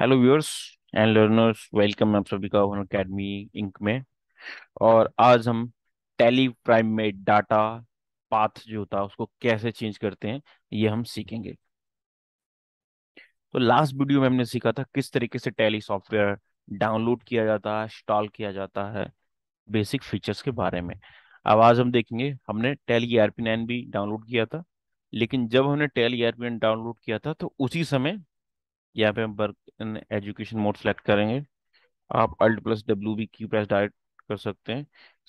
Hello viewers and learners welcome आप सभी का वन अकेडमी इंक में और आज हम टेली प्राइम में डाटा पाथ जो होता है उसको कैसे चेंज करते हैं ये हम सीखेंगे तो लास्ट वीडियो में हमने सीखा था किस तरीके से टेली सॉफ्टवेयर डाउनलोड किया जाता है इंस्टॉल किया जाता है बेसिक फीचर्स के बारे में अब आज हम देखेंगे हमने टेली आर भी डाउनलोड किया था लेकिन जब हमने टेली आर डाउनलोड किया था तो उसी समय यहाँ पे हम work in education mode select करेंगे आप Alt plus W B Q plus direct कर सकते हैं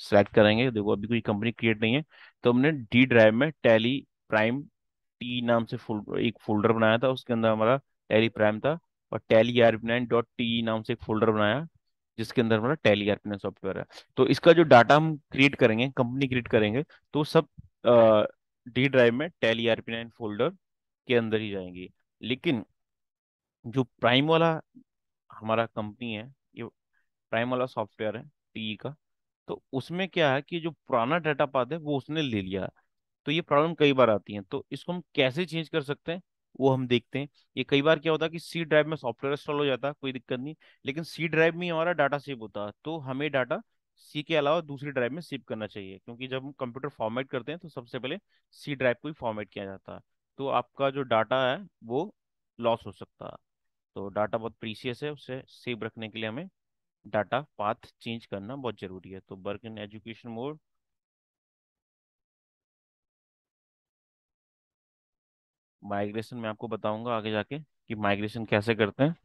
सेलेक्ट करेंगे देखो अभी कोई कंपनी क्रिएट नहीं है तो हमने डी ड्राइव में टैली प्राइम टी नाम से फुल, एक फोल्डर बनाया था उसके अंदर हमारा टैली प्राइम था और Tally R nine dot T नाम से एक फोल्डर बनाया जिसके अंदर हमारा टैली आर सॉफ्टवेयर है तो इसका जो डाटा हम क्रिएट करेंगे कंपनी क्रिएट करेंगे तो सब डी ड्राइव में टैली आर फोल्डर के अंदर ही जाएंगे लेकिन जो प्राइम वाला हमारा कंपनी है ये प्राइम वाला सॉफ्टवेयर है टीई e का तो उसमें क्या है कि जो पुराना डाटा पात है वो उसने ले लिया तो ये प्रॉब्लम कई बार आती है तो इसको हम कैसे चेंज कर सकते हैं वो हम देखते हैं ये कई बार क्या होता है कि सी ड्राइव में सॉफ्टवेयर इंस्टॉल हो जाता है कोई दिक्कत नहीं लेकिन सी ड्राइव में हमारा डाटा सेव होता है तो हमें डाटा सी के अलावा दूसरी ड्राइव में सेव करना चाहिए क्योंकि जब हम कंप्यूटर फॉर्मेट करते हैं तो सबसे पहले सी ड्राइव को ही फॉर्मेट किया जाता है तो आपका जो डाटा है वो लॉस हो सकता है तो डाटा बहुत प्रीसियस है उसे सेव रखने के लिए हमें डाटा पाथ चेंज करना बहुत ज़रूरी है तो work in education mode migration मैं आपको बताऊंगा आगे जाके कि माइग्रेशन कैसे करते हैं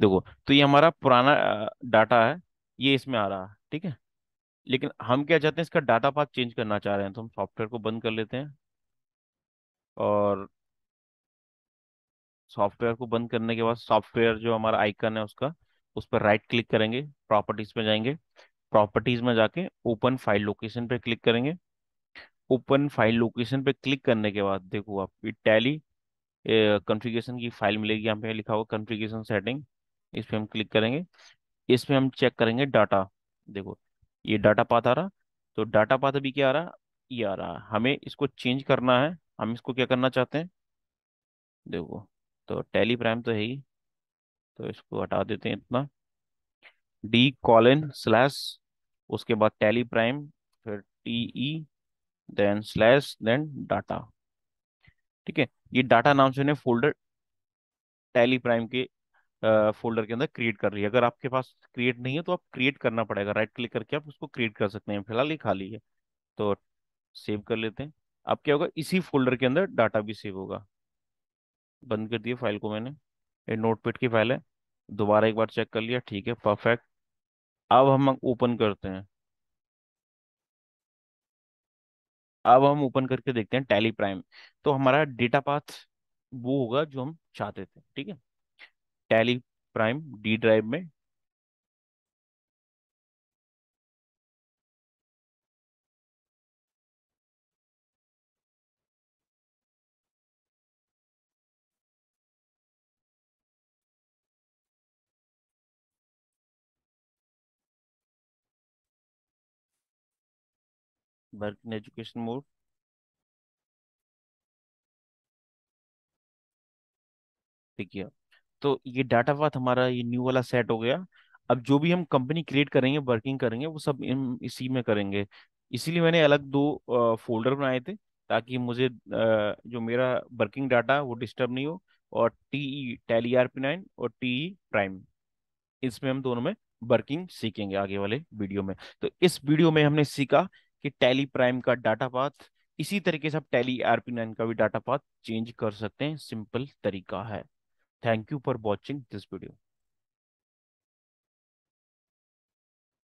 देखो तो ये हमारा पुराना डाटा है ये इसमें आ रहा है ठीक है लेकिन हम क्या चाहते हैं इसका डाटा पाथ चेंज करना चाह रहे हैं तो हम सॉफ्टवेयर को बंद कर लेते हैं और सॉफ्टवेयर को बंद करने के बाद सॉफ्टवेयर जो हमारा आइकन है उसका उस पर राइट क्लिक करेंगे प्रॉपर्टीज में जाएंगे प्रॉपर्टीज में जाके ओपन फाइल लोकेशन पे क्लिक करेंगे ओपन फाइल लोकेशन पे क्लिक करने के बाद देखो आप टैली कॉन्फ़िगरेशन की फाइल मिलेगी यहाँ पे लिखा हुआ कॉन्फ़िगरेशन सेटिंग इस पर हम क्लिक करेंगे इस पर हम चेक करेंगे डाटा देखो ये डाटा पाथ आ रहा तो डाटा पाथ अभी क्या आ रहा ये आ रहा हमें इसको चेंज करना है हम इसको क्या करना चाहते हैं देखो तो टेली प्राइम तो है ही तो इसको हटा देते हैं इतना डी कॉलन स्लैश उसके बाद टेली प्राइम फिर T E then slash then data ठीक है ये डाटा नाम से फोल्डर टेली प्राइम के फोल्डर के अंदर क्रिएट कर रही है अगर आपके पास क्रिएट नहीं है तो आप क्रिएट करना पड़ेगा राइट क्लिक करके आप उसको क्रिएट कर सकते हैं फिलहाल ये खाली है तो सेव कर लेते हैं अब क्या होगा इसी फोल्डर के अंदर डाटा भी सेव होगा बंद कर दिया फाइल को मैंने ये नोटपेड की फाइल है दोबारा एक बार चेक कर लिया ठीक है परफेक्ट अब हम ओपन करते हैं अब हम ओपन करके देखते हैं टैली प्राइम तो हमारा डेटा पाथ वो होगा जो हम चाहते थे ठीक है टैली प्राइम डी ड्राइव में work in education mode. ठीक है तो ये डाटा पाथ हमारा ये न्यू वाला सेट हो गया अब जो भी हम कंपनी क्रिएट करेंगे वर्किंग करेंगे वो सब इन इसी में करेंगे इसीलिए मैंने अलग दो फोल्डर बनाए थे ताकि मुझे जो मेरा वर्किंग डाटा वो डिस्टर्ब नहीं हो और T Tally R P nine और टी प्राइम e इसमें हम दोनों में वर्किंग सीखेंगे आगे वाले वीडियो में तो इस वीडियो में हमने सीखा कि टैली प्राइम का डाटा पाथ इसी तरीके से आप टैली आरपी नाइन का भी डाटा पाथ चेंज कर सकते हैं सिंपल तरीका है thank you for watching this video